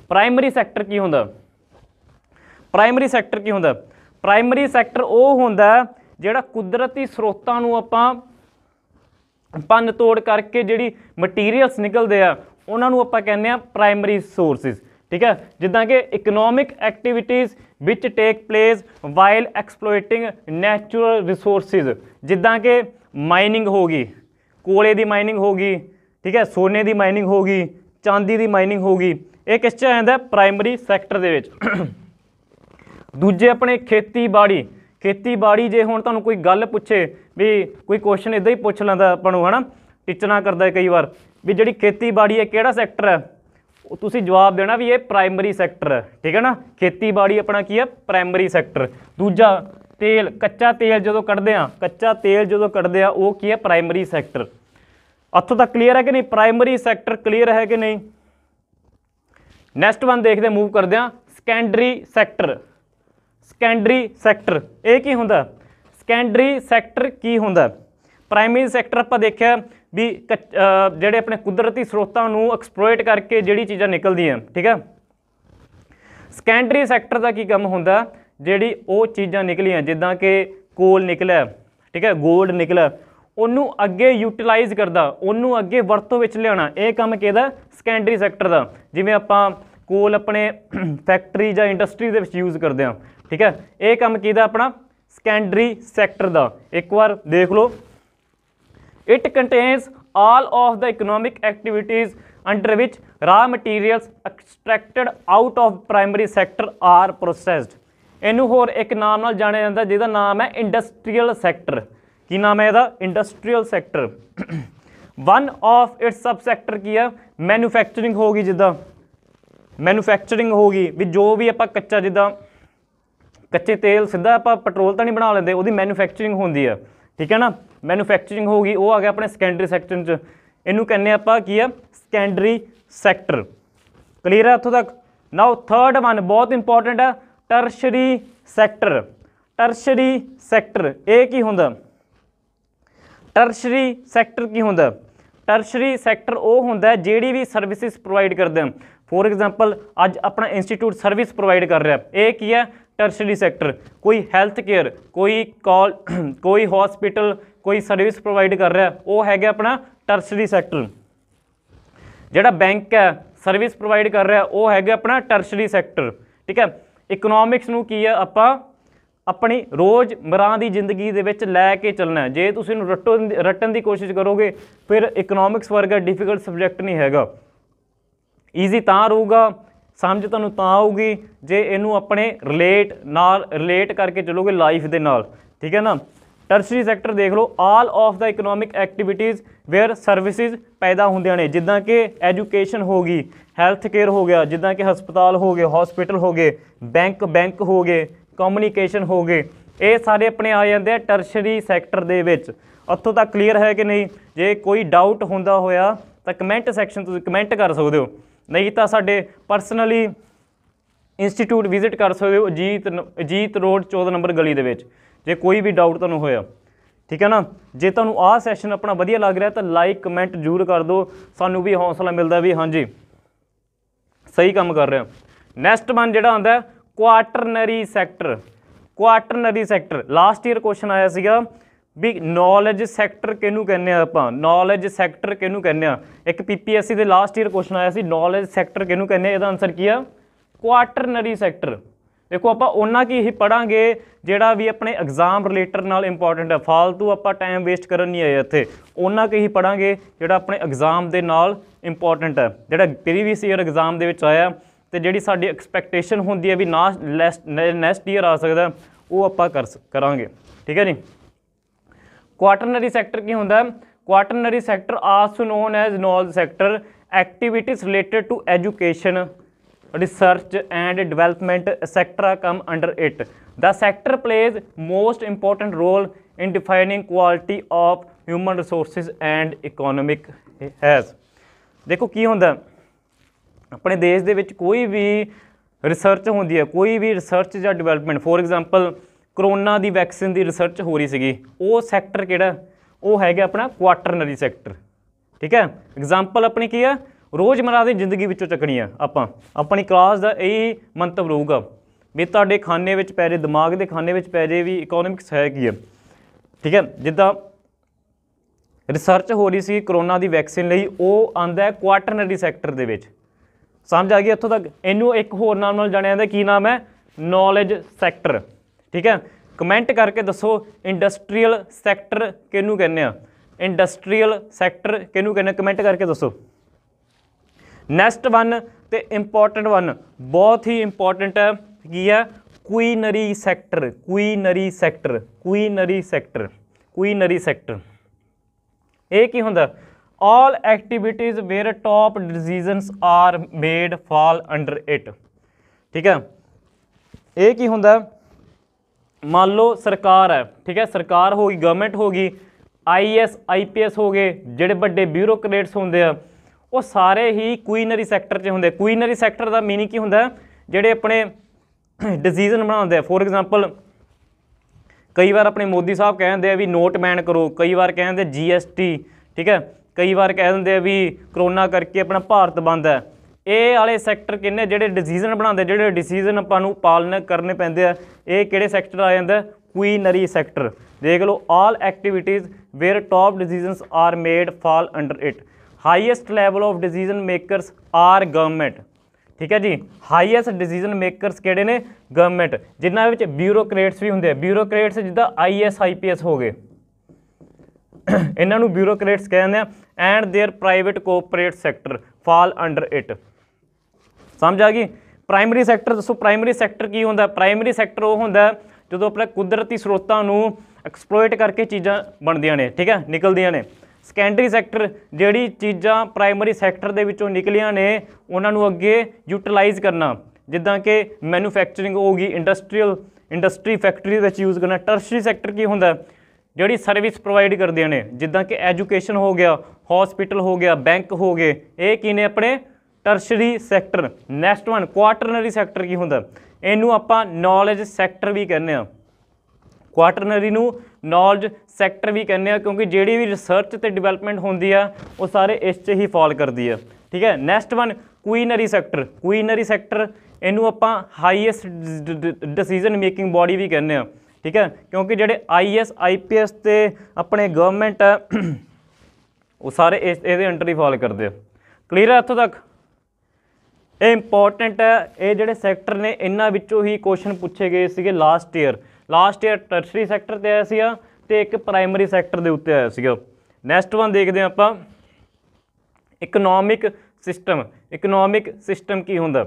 ਪ੍ਰਾਇਮਰੀ ਸੈਕਟਰ ਕੀ ਹੁੰਦਾ ਪ੍ਰਾਇਮਰੀ ਸੈਕਟਰ ਕੀ ਹੁੰਦਾ ਪ੍ਰਾਇਮਰੀ ਸੈਕਟਰ ਉਹ ਹੁੰਦਾ ਜਿਹੜਾ ਕੁਦਰਤੀ ਸਰੋਤਾਂ ਨੂੰ ਆਪਾਂ ਪੰਨ ਤੋੜ ਕਰਕੇ ਜਿਹੜੀ ਮਟੀਰੀਅਲਸ ਨਿਕਲਦੇ ਆ ਉਹਨਾਂ ਨੂੰ ਆਪਾਂ ਕਹਿੰਦੇ ਆ ਪ੍ਰਾਇਮਰੀ ਸੋਰਸਸ ਠੀਕ ਹੈ ਜਿੱਦਾਂ ਕਿ ਇਕਨੋਮਿਕ ਐਕਟੀਵਿਟੀਜ਼ ਵਿੱਚ take place while exploiting natural resources ਜਿੱਦਾਂ ਕਿ ਮਾਈਨਿੰਗ ਹੋਗੀ ਕੋਲੇ ਦੀ ਮਾਈਨਿੰਗ ਹੋਗੀ ਠੀਕ ਹੈ ਸੋਨੇ ਦੀ ਮਾਈਨਿੰਗ ਹੋਗੀ ਚਾਂਦੀ ਦੀ ਮਾਈਨਿੰਗ ਹੋਗੀ ਇਹ ਕਿਸ ਚ ਆ ਜਾਂਦਾ ਪ੍ਰਾਇਮਰੀ ਸੈਕਟਰ ਦੇ ਵਿੱਚ ਦੂਜੇ ਆਪਣੇ ਖੇਤੀਬਾੜੀ ਖੇਤੀਬਾੜੀ ਜੇ ਹੁਣ ਤੁਹਾਨੂੰ ਕੋਈ ਗੱਲ ਪੁੱਛੇ ਵੀ ਕੋਈ ਕੁਐਸਚਨ ਇਦਾਂ ਹੀ ਪੁੱਛ ਲੈਂਦਾ ਆਪਾਂ ਨੂੰ ਹਨਾ ਟੀਚਣਾ ਕਰਦਾ ਕਈ ਵਾਰ ਵੀ ਜਿਹੜੀ ਖੇਤੀਬਾੜੀ ਹੈ ਕਿਹੜਾ ਸੈਕਟਰ ਹੈ ਉਹ ਤੁਸੀਂ ਜਵਾਬ ਦੇਣਾ ਵੀ ਇਹ ਪ੍ਰਾਇਮਰੀ ਸੈਕਟਰ ਹੈ ਠੀਕ ਹੈ ਨਾ ਖੇਤੀਬਾੜੀ ਆਪਣਾ ਕੀ ਹੈ ਪ੍ਰਾਇਮਰੀ ਸੈਕਟਰ ਦੂਜਾ ਤੇਲ ਕੱਚਾ ਤੇਲ ਜਦੋਂ ਕੱਢਦੇ ਆ ਕੱਚਾ ਤੇਲ ਜਦੋਂ ਕੱਢਦੇ ਆ ਉਹ ਕੀ ਹੈ ਪ੍ਰਾਇਮਰੀ ਸੈਕਟਰ ਅੱਥੋਂ ਤੱਕ ਕਲੀਅਰ ਹੈ ਕਿ ਨਹੀਂ ਪ੍ਰਾਇਮਰੀ ਸੈਕਟਰ ਕਲੀਅਰ ਹੈ ਕਿ ਨਹੀਂ ਨੈਕਸਟ ਵਨ ਦੇਖਦੇ ਮੂਵ ਕਰਦੇ ਆ ਸਕੈਂਡਰੀ ਸੈਕਟਰ ਸਕੈਂਡਰੀ ਸੈਕਟਰ ਇਹ ਕੀ ਹੁੰਦਾ ਸਕੈਂਡਰੀ ਸੈਕਟਰ ਕੀ ਹੁੰਦਾ ਪ੍ਰਾਇਮਰੀ ਸੈਕਟਰ ਆਪਾਂ ਦੇਖਿਆ ਵੀ ਜਿਹੜੇ ਆਪਣੇ ਕੁਦਰਤੀ ਸਰੋਤਾਂ ਨੂੰ ਐਕਸਪਲੋਇਟ ਕਰਕੇ ਜਿਹੜੀ ਚੀਜ਼ਾਂ ਨਿਕਲਦੀਆਂ ਠੀਕ ਹੈ ਸਕੈਂਡਰੀ ਸੈਕਟਰ ਦਾ ਕੀ ਕੰਮ ਹੁੰਦਾ ਜਿਹੜੀ ਉਹ ਚੀਜ਼ਾਂ ਨਿਕਲੀਆਂ ਜਿੱਦਾਂ ਕਿ ਕੋਲ ਨਿਕਲਿਆ ਠੀਕ ਹੈ 골ਡ ਨਿਕਲਿਆ ਉਹਨੂੰ ਅੱਗੇ ਯੂਟਿਲਾਈਜ਼ ਕਰਦਾ ਉਹਨੂੰ ਅੱਗੇ ਵਰਤੋਂ ਵਿੱਚ ਲਿਆਉਣਾ ਇਹ ਕੰਮ ਕਿਹਦਾ ਸੈਕੰਡਰੀ ਸੈਕਟਰ ਦਾ ਜਿਵੇਂ ਆਪਾਂ ਕੋਲ ਆਪਣੇ ਫੈਕਟਰੀ ਜਾਂ ਇੰਡਸਟਰੀ ਦੇ ਵਿੱਚ ਯੂਜ਼ ਕਰਦੇ ਹਾਂ ਠੀਕ ਹੈ ਇਹ ਕੰਮ ਕਿਹਦਾ ਆਪਣਾ ਸੈਕੰਡਰੀ ਸੈਕਟਰ ਦਾ ਇੱਕ ਵਾਰ ਦੇਖ ਲਓ it contains all of the economic activities under ਵਿੱਚ raw materials extracted out of primary sector are processed ਇਹਨੂੰ ਹੋਰ ਇੱਕ ਨਾਮ ਨਾਲ ਜਾਣਿਆ ਜਾਂਦਾ ਜਿਹਦਾ ਨਾਮ ਹੈ ਇੰਡਸਟਰੀਅਲ ਸੈਕਟਰ ਕੀ ਨਾਮ ਹੈ ਇਹਦਾ industrial sector one of its sub sector ਕੀ ਹੈ ਮੈਨੂਫੈਕਚਰਿੰਗ ਹੋਗੀ ਜਿੱਦਾਂ ਮੈਨੂਫੈਕਚਰਿੰਗ ਹੋਗੀ ਵੀ ਜੋ ਵੀ ਆਪਾਂ ਕੱਚਾ ਜਿੱਦਾਂ ਕੱਚੇ ਤੇਲ ਸਿੱਧਾ ਆਪਾਂ ਪੈਟਰੋਲ ਤਾਂ ਨਹੀਂ ਬਣਾ ਲੈਂਦੇ ਉਹਦੀ ਮੈਨੂਫੈਕਚਰਿੰਗ ਹੁੰਦੀ ਹੈ ਠੀਕ ਹੈ ਨਾ ਮੈਨੂਫੈਕਚਰਿੰਗ ਹੋਗੀ ਉਹ ਆ ਗਿਆ ਆਪਣੇ ਸੈਕੰਡਰੀ ਸੈਕਟਰ ਚ ਇਹਨੂੰ ਕਹਿੰਦੇ ਆਪਾਂ ਕੀ ਹੈ ਸੈਕੰਡਰੀ ਸੈਕਟਰ ਕਲੀਅਰ ਹੈ ਇੱਥੋਂ ਤੱਕ ਨਾਓ ਥਰਡ ਵਨ ਬਹੁਤ ਇੰਪੋਰਟੈਂਟ ਹੈ ਟਰਸ਼ਰੀ ਸੈਕਟਰ ਟਰਸ਼ਰੀ ਸੈਕਟਰ ਇਹ ਕੀ ਹੁੰਦਾ ਟਰਸ਼ਰੀ ਸੈਕਟਰ ਕੀ ਹੁੰਦਾ ਟਰਸ਼ਰੀ ਸੈਕਟਰ ਉਹ ਹੁੰਦਾ ਜਿਹੜੀ ਵੀ ਸਰਵਿਸਿਜ਼ ਪ੍ਰੋਵਾਈਡ ਹਨ ਫੋਰ ਐਗਜ਼ਾਮਪਲ ਅੱਜ ਆਪਣਾ ਇੰਸਟੀਚਿਊਟ ਸਰਵਿਸ ਪ੍ਰੋਵਾਈਡ ਕਰ ਰਿਹਾ ਇਹ ਕੀ ਹੈ ਟਰਸ਼ਰੀ ਸੈਕਟਰ ਕੋਈ ਹੈਲਥ ਕੇਅਰ ਕੋਈ ਕਾਲ ਕੋਈ ਹਸਪੀਟਲ ਕੋਈ ਸਰਵਿਸ ਪ੍ਰੋਵਾਈਡ ਕਰ ਰਿਹਾ ਉਹ ਹੈਗਾ ਆਪਣਾ ਟਰਸ਼ਰੀ ਸੈਕਟਰ ਜਿਹੜਾ ਬੈਂਕ ਹੈ ਸਰਵਿਸ ਪ੍ਰੋਵਾਈਡ ਕਰ ਰਿਹਾ ਉਹ ਹੈਗਾ ਆਪਣਾ ਟਰਸ਼ਰੀ ਸੈਕਟਰ ਠੀਕ ਹੈ ਇਕਨੋਮਿਕਸ ਨੂੰ ਕੀ ਹੈ ਆਪਾਂ ਆਪਣੀ ਰੋਜ਼ ਮਰਾਂ ਦੀ ਜ਼ਿੰਦਗੀ ਦੇ ਵਿੱਚ ਲੈ ਕੇ ਚੱਲਣਾ ਜੇ ਤੁਸੀਂ ਇਹਨੂੰ ਰਟੋ ਰਟਣ ਦੀ ਕੋਸ਼ਿਸ਼ ਕਰੋਗੇ ਫਿਰ ਇਕਨੋਮਿਕਸ ਵਰਗਾ ਡਿਫਿਕਲਟ ਸਬਜੈਕਟ ਨਹੀਂ ਹੈਗਾ ਈਜ਼ੀ ਤਾਂ ਰਹੂਗਾ ਸਮਝ ਤੁਹਾਨੂੰ ਤਾਂ ਆਊਗੀ ਜੇ ਇਹਨੂੰ ਆਪਣੇ ਰਿਲੇਟ ਨਾਲ ਰਿਲੇਟ ਕਰਕੇ ਚੱਲੋਗੇ ਲਾਈਫ ਦੇ ਨਾਲ ਠੀਕ ਹੈ ਨਾ ਟਰਸ਼ਰੀ ਸੈਕਟਰ ਦੇਖ ਲਓ all of the economic activities where services ਪੈਦਾ ਹੁੰਦੀਆਂ ਨੇ ਜਿੱਦਾਂ ਕਿ ਐਜੂਕੇਸ਼ਨ ਹੋ ਗਈ ਹੈਲਥ ਕੇਅਰ ਹੋ ਗਿਆ ਜਿੱਦਾਂ ਕਿ ਹਸਪਤਾਲ ਹੋ ਗਏ ਹਸਪੀਟਲ ਹੋ ਗਏ ਬੈਂਕ ਬੈਂਕ ਹੋ ਗਏ ਕਮਿਊਨੀਕੇਸ਼ਨ ਹੋ ਗਏ ਇਹ ਸਾਰੇ ਆਪਣੇ ਆ ਜਾਂਦੇ ਆ ਟਰਸ਼ਰੀ ਸੈਕਟਰ ਦੇ ਵਿੱਚ ਉੱਥੋਂ ਤੱਕ ਕਲੀਅਰ ਹੈ ਕਿ ਨਹੀਂ ਜੇ ਕੋਈ ਡਾਊਟ ਹੁੰਦਾ ਹੋਇਆ ਤਾਂ ਕਮੈਂਟ ਸੈਕਸ਼ਨ ਤੁਸੀਂ ਕਮੈਂਟ ਕਰ ਸਕਦੇ ਹੋ ਨਹੀਂ ਤਾਂ ਸਾਡੇ ਪਰਸਨਲੀ ਇੰਸਟੀਚਿਊਟ ਵਿਜ਼ਿਟ ਕਰ ਸਕਦੇ ਹੋ ਅਜੀਤ ਅਜੀਤ ਰੋਡ 14 ਨੰਬਰ ਗਲੀ ਦੇ ਵਿੱਚ ਜੇ ਕੋਈ ਵੀ ਡਾਊਟ ਤੁਹਾਨੂੰ ਹੋਇਆ ਠੀਕ ਹੈ ਨਾ ਜੇ ਤੁਹਾਨੂੰ ਆਹ ਸੈਸ਼ਨ ਆਪਣਾ ਵਧੀਆ ਲੱਗ ਰਿਹਾ ਤਾਂ ਲਾਈਕ ਕਮੈਂਟ ਜ਼ਰੂਰ ਕਰ ਦਿਓ ਸਾਨੂੰ ਵੀ ਹੌਸਲਾ ਮਿਲਦਾ ਵੀ ਹਾਂਜੀ ਸਹੀ ਕੰਮ ਕਰ ਰਹੇ ਹਾਂ ਨੈਕਸਟ ਵਨ ਜਿਹੜਾ ਆਉਂਦਾ quaternary sector quaternary sector last year question ਆਇਆ ਸੀਗਾ ਵੀ ਨੌਲੇਜ ਸੈਕਟਰ ਕਿਹਨੂੰ ਕਹਿੰਦੇ ਆ ਆਪਾਂ ਨੌਲੇਜ ਸੈਕਟਰ ਕਿਹਨੂੰ ਕਹਿੰਦੇ ਆ ਇੱਕ ਪੀਪੀਐਸਸੀ ਦੇ ਲਾਸਟ ਈਅਰ ਕੁਐਸਚਨ ਆਇਆ ਸੀ ਨੌਲੇਜ ਸੈਕਟਰ ਕਿਹਨੂੰ ਕਹਿੰਦੇ ਇਹਦਾ ਆਨਸਰ ਕੀ ਆ ਕੁਆਟਰਨਰੀ ਸੈਕਟਰ ਦੇਖੋ ਆਪਾਂ ਉਹਨਾਂ ਕੀ ਹੀ ਪੜਾਂਗੇ ਜਿਹੜਾ ਵੀ ਆਪਣੇ ਐਗਜ਼ਾਮ ਰਿਲੇਟਡ ਨਾਲ ਇੰਪੋਰਟੈਂਟ ਹੈ ਫालतू ਆਪਾਂ ਟਾਈਮ ਵੇਸਟ ਕਰਨ ਨਹੀਂ ਆਏ ਇੱਥੇ ਉਹਨਾਂ ਕੀ ਹੀ ਪੜਾਂਗੇ ਜਿਹੜਾ ਆਪਣੇ ਐਗਜ਼ਾਮ ਦੇ ਨਾਲ ਇੰਪੋਰਟੈਂਟ ਹੈ ਜਿਹੜਾ ਪ੍ਰੀਵੀਅਸ ਈਅਰ ਐਗਜ਼ਾਮ ਦੇ ਵਿੱਚ ਆਇਆ ਤੇ ਜਿਹੜੀ ਸਾਡੀ ਐਕਸਪੈਕਟੇਸ਼ਨ ਹੁੰਦੀ ਹੈ ਵੀ ਨਾ ਨੈਕਸਟ ਈਅਰ ਆ ਸਕਦਾ ਉਹ ਆਪਾਂ ਕਰ ਕਰਾਂਗੇ ਠੀਕ ਹੈ ਜੀ ਕੁਆਟਰਨਰੀ ਸੈਕਟਰ ਕੀ ਹੁੰਦਾ quaternary sector also known as knowledge sector activities related to education research and development sector come under it the sector plays most important role in defining quality of human resources and economic has ਦੇਖੋ ਕੀ ਹੁੰਦਾ ਆਪਣੇ ਦੇਸ਼ ਦੇ ਵਿੱਚ ਕੋਈ ਵੀ research ਹੁੰਦੀ ਹੈ ਕੋਈ ਵੀ ਰਿਸਰਚ ਜਾਂ ਡਿਵੈਲਪਮੈਂਟ ਫੋਰ ਐਗਜ਼ਾਮਪਲ ਕਰੋਨਾ ਦੀ ਵੈਕਸੀਨ ਦੀ ਰਿਸਰਚ ਹੋ ਰਹੀ ਸੀਗੀ ਉਹ ਸੈਕਟਰ ਕਿਹੜਾ ਉਹ ਹੈਗਾ ਆਪਣਾ ਕੁਆਟਰਨਰੀ ਸੈਕਟਰ ਠੀਕ ਹੈ ਐਗਜ਼ਾਮਪਲ ਆਪਣੀ ਕੀ ਰੋਜ਼ ਰੋਜ਼ਮਰਾ ਦੀ ਜ਼ਿੰਦਗੀ ਵਿੱਚੋਂ ਚੱਕਣੀ ਆ ਆਪਾਂ ਆਪਣੀ ਕਲਾਸ ਦਾ ਇਹ ਮੰਤਵ ਰਹੂਗਾ ਵੀ ਤੁਹਾਡੇ ਖਾਨੇ ਵਿੱਚ ਪੈ ਦਿਮਾਗ ਦੇ ਖਾਨੇ ਵਿੱਚ ਪੈ ਵੀ ਇਕਨੋਮਿਕਸ ਹੈ ਕੀ ਹੈ ਠੀਕ ਹੈ ਜਿੱਦਾਂ ਰਿਸਰਚ ਹੋ ਰਹੀ ਸੀ ਕਰੋਨਾ ਦੀ ਵੈਕਸੀਨ ਲਈ ਉਹ ਆਂਦਾ ਹੈ ਕੁਆਟਰਨਰੀ ਸੈਕਟਰ ਦੇ ਵਿੱਚ ਸਮਝ ਆ ਗਈ ਇੱਥੋਂ ਤੱਕ ਇਹਨੂੰ ਇੱਕ ਹੋਰ ਨਾਮ ਨਾਲ ਜਾਣਿਆ ਜਾਂਦਾ ਕੀ ਨਾਮ ਹੈ ਨੌਲੇਜ ਸੈਕਟਰ ਠੀਕ ਹੈ ਕਮੈਂਟ ਕਰਕੇ ਦੱਸੋ ਇੰਡਸਟਰੀਅਲ ਸੈਕਟਰ ਕਿਹਨੂੰ ਕਹਿੰਦੇ ਆ ਇੰਡਸਟਰੀਅਲ ਸੈਕਟਰ ਕਿਹਨੂੰ ਕਹਿੰਦੇ ਕਮੈਂਟ ਕਰਕੇ ਦੱਸੋ ਨੈਕਸਟ ਵਨ ਤੇ ਇੰਪੋਰਟੈਂਟ ਵਨ ਬਹੁਤ ਹੀ ਇੰਪੋਰਟੈਂਟ ਹੈ ਕੀ ਹੈ quinary sector quinary sector quinary sector quinary sector ਇਹ ਕੀ ਹੁੰਦਾ all activities where top decisions are made fall under it ਠੀਕ ਹੈ ਇਹ ਕੀ ਹੁੰਦਾ ਮੰਨ ਲਓ ਸਰਕਾਰ ਹੈ ਠੀਕ ਹੈ ਸਰਕਾਰ ਹੋ ਗਈ ਗਵਰਨਮੈਂਟ ਹੋ ਗਈ ਆਈਐਸ ਆਈਪੀਐਸ ਹੋ ਗਏ ਜਿਹੜੇ ਵੱਡੇ ਬਿਊਰੋਕਰੇਟਸ ਹੁੰਦੇ ਆ ਉਹ ਸਾਰੇ ਹੀ ਕੁਇਨਰੀ ਸੈਕਟਰ 'ਚ ਹੁੰਦੇ ਕੁਇਨਰੀ ਸੈਕਟਰ ਦਾ ਮੀਨਿੰਗ ਕੀ ਹੁੰਦਾ ਜਿਹੜੇ ਆਪਣੇ ਡਿਸੀਜਨ ਬਣਾਉਂਦੇ ਆ ਫੋਰ ਐਗਜ਼ਾਮਪਲ ਕਈ ਵਾਰ ਆਪਣੇ ਮੋਦੀ ਸਾਹਿਬ ਕਹਿੰਦੇ ਆ ਵੀ ਨੋਟ ਬੈਨ ਕਰੋ ਕਈ ਵਾਰ ਕਹਿੰਦੇ ਜੀਐਸਟੀ ਠੀਕ ਹੈ ਕਈ ਵਾਰ ਕਹਿ ਦਿੰਦੇ ਆ ਵੀ ਕਰੋਨਾ ਕਰਕੇ ਆਪਣਾ ਭਾਰਤ ਬੰਦ ਹੈ ਇਹ ਵਾਲੇ ਸੈਕਟਰ ਕਿੰਨੇ ਜਿਹੜੇ ਡਿਸੀਜਨ ਬਣਾਉਂਦੇ ਜਿਹੜੇ ਡਿਸੀਜਨ ਆਪਾਂ ਨੂੰ ਪਾਲਣ ਕਰਨੇ ਪੈਂਦੇ ਆ ਇਹ ਕਿਹੜੇ ਸੈਕਟਰ ਆ ਜਾਂਦਾ ਕੁਇਨਰੀ ਸੈਕਟਰ ਦੇਖ ਲਓ all activities where top decisions are made fall under it highest level of decision makers are government ਠੀਕ ਹੈ ਜੀ ਹਾਈਐਸਟ ਡਿਸੀਜਨ ਮੇਕਰਸ ਕਿਹੜੇ ਨੇ ਗਵਰਨਮੈਂਟ ਜਿਨ੍ਹਾਂ ਵਿੱਚ ਬਿਊਰੋਕਰੇਟਸ ਵੀ ਹੁੰਦੇ ਆ ਬਿਊਰੋਕਰੇਟਸ ਜਿੱਦਾਂ ਆਈਐਸ ਆਈਪੀਐਸ ਹੋ ਗਏ ਇਹਨਾਂ ਨੂੰ ਬਿਊਰੋਕਰੇਟਸ ਕਹਿੰਦੇ ਆ and there private corporate sector fall under it ਸਮਝ ਆ ਗਈ ਪ੍ਰਾਇਮਰੀ ਸੈਕਟਰ ਦੱਸੋ ਪ੍ਰਾਇਮਰੀ ਸੈਕਟਰ ਕੀ ਹੁੰਦਾ ਪ੍ਰਾਇਮਰੀ ਸੈਕਟਰ ਉਹ ਹੁੰਦਾ ਜਦੋਂ ਆਪਣੇ ਕੁਦਰਤੀ ਸਰੋਤਾਂ ਨੂੰ ਐਕਸਪਲੋਇਟ ਕਰਕੇ ਚੀਜ਼ਾਂ ਬਣਦੀਆਂ ਨੇ ਠੀਕ ਹੈ ਨਿਕਲਦੀਆਂ ਨੇ ਸੈਕੰਡਰੀ ਸੈਕਟਰ ਜਿਹੜੀ ਚੀਜ਼ਾਂ ਪ੍ਰਾਇਮਰੀ ਸੈਕਟਰ ਦੇ ਵਿੱਚੋਂ ਨਿਕਲੀਆਂ ਨੇ ਉਹਨਾਂ ਨੂੰ ਅੱਗੇ ਯੂਟਿਲਾਈਜ਼ ਕਰਨਾ ਜਿੱਦਾਂ ਕਿ ਮੈਨੂਫੈਕਚਰਿੰਗ ਹੋਊਗੀ ਇੰਡਸਟਰੀਅਲ ਇੰਡਸਟਰੀ ਫੈਕਟਰੀ ਵਿੱਚ ਯੂਜ਼ ਕਰਨਾ ਟਰਸ਼ਰੀ ਸੈਕਟਰ ਕੀ ਹੁੰਦਾ ਜਿਹੜੀ ਸਰਵਿਸ ਪ੍ਰੋਵਾਈਡ ਕਰਦੀਆਂ ਨੇ ਜਿੱਦਾਂ ਕਿ ਐਜੂਕੇਸ਼ਨ ਹੋ ਗਿਆ ਹਸਪੀਟਲ ਹੋ ਗਿਆ ਬੈਂਕ ਹੋ ਗਏ ਇਹ ਕੀ ਨੇ ਆਪਣੇ tertiary sector next one quaternary sector ਕੀ ਹੁੰਦਾ ਇਹਨੂੰ ਆਪਾਂ ਨੌਲੇਜ ਸੈਕਟਰ ਵੀ ਕਹਿੰਦੇ ਆ ਕੁਆਟਰਨਰੀ ਨੂੰ ਨੌਲੇਜ ਸੈਕਟਰ ਵੀ ਕਹਿੰਦੇ ਆ ਕਿਉਂਕਿ ਜਿਹੜੀ ਵੀ ਰਿਸਰਚ ਤੇ ਡਿਵੈਲਪਮੈਂਟ ਹੁੰਦੀ ਆ ਉਹ ਸਾਰੇ ਇਸ 'ਚ ਹੀ ਫਾਲ ਕਰਦੀ ਆ ਠੀਕ ਹੈ next one quinary sector quinary sector ਇਹਨੂੰ ਆਪਾਂ ਹਾਈਐਸਟ ਡਿਸੀਜਨ ਮੇਕਿੰਗ ਬਾਡੀ ਵੀ ਕਹਿੰਦੇ ਆ ਠੀਕ ਹੈ ਕਿਉਂਕਿ ਜਿਹੜੇ ਆਈਐਸ ਆਈਪੀਐਸ ਤੇ ਆਪਣੇ ਗਵਰਨਮੈਂਟ ਆ ਉਹ ਸਾਰੇ ਇਸ ਇਹਦੇ ਅੰਡਰ ਹੀ ਫਾਲ ਕਰਦੇ ਆ ਕਲੀਅਰ ਹੈ ਇੱਥੋਂ ਤੱਕ ਇਹ ਇੰਪੋਰਟੈਂਟ ਹੈ ਇਹ ਜਿਹੜੇ ਸੈਕਟਰ ਨੇ ਇਹਨਾਂ ਵਿੱਚੋਂ ਹੀ ਕੁਐਸਚਨ ਪੁੱਛੇ ਗਏ ਸੀਗੇ last year last year tertiary sector ਤੇ ਆਇਆ ਸੀਗਾ ਤੇ ਇੱਕ ਪ੍ਰਾਇਮਰੀ ਸੈਕਟਰ ਦੇ ਉੱਤੇ ਆਇਆ ਸੀਗਾ ਨੈਕਸਟ ਵਨ ਦੇਖਦੇ ਆਪਾਂ ਇਕਨੋਮਿਕ ਸਿਸਟਮ ਇਕਨੋਮਿਕ ਸਿਸਟਮ ਕੀ ਹੁੰਦਾ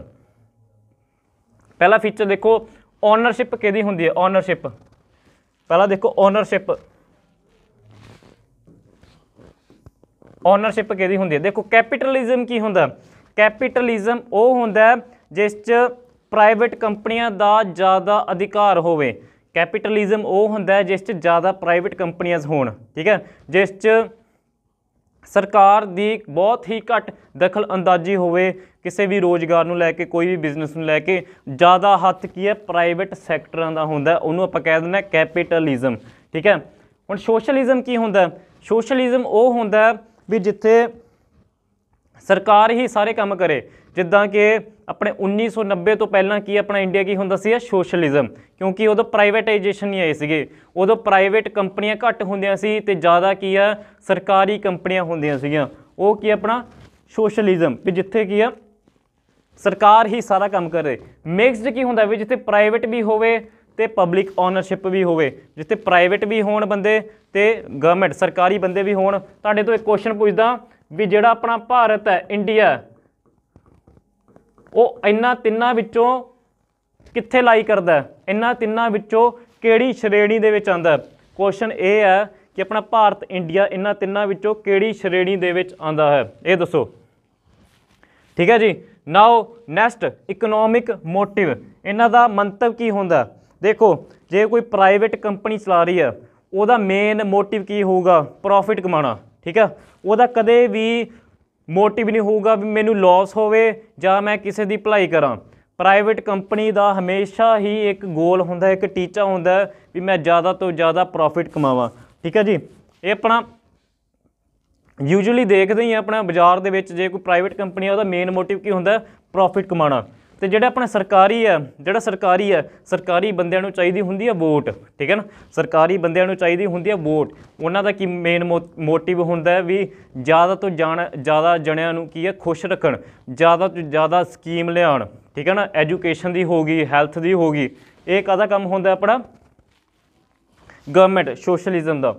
ਪਹਿਲਾ ਫੀਚਰ ਦੇਖੋ ਓਨਰਸ਼ਿਪ ਕਿਹਦੀ ਹੁੰਦੀ ਹੈ ਓਨਰਸ਼ਿਪ ਪਹਿਲਾਂ ਦੇਖੋ ਓਨਰਸ਼ਿਪ ਓਨਰਸ਼ਿਪ ਕਿਹਦੀ ਹੁੰਦੀ ਹੈ ਦੇਖੋ ਕੈਪੀਟਲਿਜ਼ਮ ਕੀ ਹੁੰਦਾ ਕੈਪੀਟਲਿਜ਼ਮ ਉਹ ਹੁੰਦਾ ਜਿਸ 'ਚ ਪ੍ਰਾਈਵੇਟ ਕੰਪਨੀਆਂ ਦਾ ਜ਼ਿਆਦਾ ਅਧਿਕਾਰ ਹੋਵੇ ਕੈਪੀਟਲਿਜ਼ਮ ਉਹ ਹੁੰਦਾ ਜਿਸ 'ਚ ਜ਼ਿਆਦਾ ਪ੍ਰਾਈਵੇਟ ਕੰਪਨੀਆਂਸ ਹੋਣ ਠੀਕ ਹੈ ਜਿਸ 'ਚ ਸਰਕਾਰ ਦੀ ਬਹੁਤ ਹੀ ਘੱਟ ਦਖਲ ਅੰਦਾਜ਼ੀ ਹੋਵੇ ਕਿਸੇ ਵੀ ਰੋਜ਼ਗਾਰ ਨੂੰ ਲੈ ਕੇ ਕੋਈ ਵੀ ਬਿਜ਼ਨਸ ਨੂੰ ਲੈ ਕੇ ਜ਼ਿਆਦਾ ਹੱਥ ਕੀ ਹੈ ਪ੍ਰਾਈਵੇਟ ਸੈਕਟਰਾਂ ਦਾ ਹੁੰਦਾ ਉਹਨੂੰ ਆਪਾਂ ਕਹਿ ਦਿੰਦੇ ਆ ਕੈਪੀਟਲਿਜ਼ਮ ਠੀਕ ਹੈ ਹੁਣ ਸੋਸ਼ਲਿਜ਼ਮ ਕੀ ਹੁੰਦਾ ਸੋਸ਼ਲਿਜ਼ਮ ਉਹ ਹੁੰਦਾ ਵੀ ਜਿੱਥੇ ਸਰਕਾਰ ਹੀ ਸਾਰੇ ਕੰਮ ਕਰੇ ਜਿੱਦਾਂ ਕਿ ਆਪਣੇ 1990 ਤੋਂ ਪਹਿਲਾਂ ਕੀ ਆਪਣਾ ਇੰਡੀਆ ਕੀ ਹੁੰਦਾ ਸੀ ਸੋਸ਼ਲਿਜ਼ਮ ਕਿਉਂਕਿ ਉਦੋਂ ਪ੍ਰਾਈਵੇਟਾਈਜੇਸ਼ਨ ਨਹੀਂ ਆਏ ਸੀਗੇ ਉਦੋਂ ਪ੍ਰਾਈਵੇਟ ਕੰਪਨੀਆਂ ਘੱਟ ਹੁੰਦੀਆਂ ਸੀ ਤੇ ਜ਼ਿਆਦਾ ਕੀ ਆ ਸਰਕਾਰੀ ਕੰਪਨੀਆਂ ਹੁੰਦੀਆਂ ਸੀਗੀਆਂ ਉਹ ਕੀ ਆਪਣਾ ਸੋਸ਼ਲਿਜ਼ਮ ਵੀ ਜਿੱਥੇ ਕੀ ਆ ਸਰਕਾਰ ਹੀ ਸਾਰਾ ਕੰਮ ਕਰੇ ਮਿਕਸਡ ਕੀ ਹੁੰਦਾ ਵੀ ਜਿੱਥੇ ਪ੍ਰਾਈਵੇਟ ਵੀ ਹੋਵੇ ਤੇ ਪਬਲਿਕ ਓਨਰਸ਼ਿਪ ਵੀ ਹੋਵੇ ਜਿੱਥੇ ਪ੍ਰਾਈਵੇਟ ਵੀ ਹੋਣ ਬੰਦੇ ਤੇ ਗਵਰਨਮੈਂਟ ਸਰਕਾਰੀ ਬੰਦੇ ਵੀ ਹੋਣ ਤੁਹਾਡੇ ਤੋਂ ਇੱਕ ਕੁਐਸਚਨ ਪੁੱਛਦਾ ਵੀ ਜਿਹੜਾ ਆਪਣਾ ਭਾਰਤ ਹੈ ਇੰਡੀਆ ਉਹ ਇਹਨਾਂ ਤਿੰਨਾਂ ਵਿੱਚੋਂ ਕਿੱਥੇ ਲਾਈ ਕਰਦਾ ਹੈ ਇਹਨਾਂ ਤਿੰਨਾਂ ਵਿੱਚੋਂ ਕਿਹੜੀ ਸ਼੍ਰੇਣੀ ਦੇ ਵਿੱਚ ਆਂਦਾ ਕੁਐਸਚਨ ਇਹ ਹੈ ਕਿ ਆਪਣਾ ਭਾਰਤ ਇੰਡੀਆ ਇਹਨਾਂ ਤਿੰਨਾਂ ਵਿੱਚੋਂ ਕਿਹੜੀ ਸ਼੍ਰੇਣੀ ਦੇ ਵਿੱਚ ਆਂਦਾ ਹੈ ਇਹ ਦੱਸੋ ਠੀਕ ਹੈ ਜੀ ਨਾਓ ਨੈਕਸਟ ਇਕਨੋਮਿਕ ਮੋਟਿਵ ਇਹਨਾਂ ਦਾ ਮੰਤਵ ਕੀ ਹੁੰਦਾ ਦੇਖੋ ਜੇ ਕੋਈ ਪ੍ਰਾਈਵੇਟ ਕੰਪਨੀ ਚਲਾ ਰਹੀ ਹੈ ਉਹਦਾ ਮੇਨ ਮੋਟਿਵ ਕੀ ਹੋਊਗਾ ਪ੍ਰੋਫਿਟ ਕਮਾਉਣਾ ਠੀਕ ਹੈ ਉਹਦਾ ਕਦੇ ਵੀ ਮੋਟਿਵ ਨਹੀਂ ਹੋਊਗਾ ਵੀ ਮੈਨੂੰ ਲਾਸ ਹੋਵੇ ਜਾਂ ਮੈਂ ਕਿਸੇ ਦੀ ਭਲਾਈ ਕਰਾਂ ਪ੍ਰਾਈਵੇਟ ਕੰਪਨੀ ਦਾ ਹਮੇਸ਼ਾ ਹੀ ਇੱਕ ਗੋਲ ਹੁੰਦਾ ਇੱਕ ਟੀਚਾ ਹੁੰਦਾ ਵੀ ਮੈਂ ਜ਼ਿਆਦਾ ਤੋਂ ਜ਼ਿਆਦਾ ਪ੍ਰੋਫਿਟ ਕਮਾਵਾਂ ਠੀਕ ਹੈ ਜੀ ਇਹ ਆਪਣਾ ਯੂਜੂਲੀ ਦੇਖਦੇ ਹੀ ਆਪਣਾ ਬਾਜ਼ਾਰ ਦੇ ਵਿੱਚ ਜੇ ਕੋਈ ਪ੍ਰਾਈਵੇਟ ਕੰਪਨੀ ਆ ਉਹਦਾ ਮੇਨ ਮੋਟਿਵ ਕੀ ਹੁੰਦਾ ਪ੍ਰੋਫਿਟ ਕਮਾਉਣਾ ਤੇ ਜਿਹੜਾ ਆਪਣਾ ਸਰਕਾਰੀ ਆ ਜਿਹੜਾ ਸਰਕਾਰੀ ਆ ਸਰਕਾਰੀ ਬੰਦਿਆਂ ਨੂੰ ਚਾਹੀਦੀ ਹੁੰਦੀ ਆ ਵੋਟ ਠੀਕ ਹੈ ਨਾ ਸਰਕਾਰੀ ਬੰਦਿਆਂ ਨੂੰ ਚਾਹੀਦੀ ਹੁੰਦੀ ਆ ਵੋਟ ਉਹਨਾਂ ਦਾ ਕੀ ਮੇਨ ਮੋਟਿਵ ਹੁੰਦਾ ਹੈ ਵੀ ਜ਼ਿਆਦਾ ਤੋਂ ਜ਼ਿਆਦਾ ਜਣਿਆਂ ਨੂੰ ਕੀ ਹੈ ਖੁਸ਼ ਰੱਖਣ ਜ਼ਿਆਦਾ ਤੋਂ ਜ਼ਿਆਦਾ ਸਕੀਮ ਲਿਆਉਣ ਠੀਕ ਹੈ ਨਾ ਐਜੂਕੇਸ਼ਨ ਦੀ ਹੋਗੀ ਹੈਲਥ ਦੀ ਹੋਗੀ ਇਹ ਕਾਦਾ ਕੰਮ ਹੁੰਦਾ ਆਪਣਾ ਗਵਰਨਮੈਂਟ ਸੋਸ਼ਲਿਜ਼ਮ ਦਾ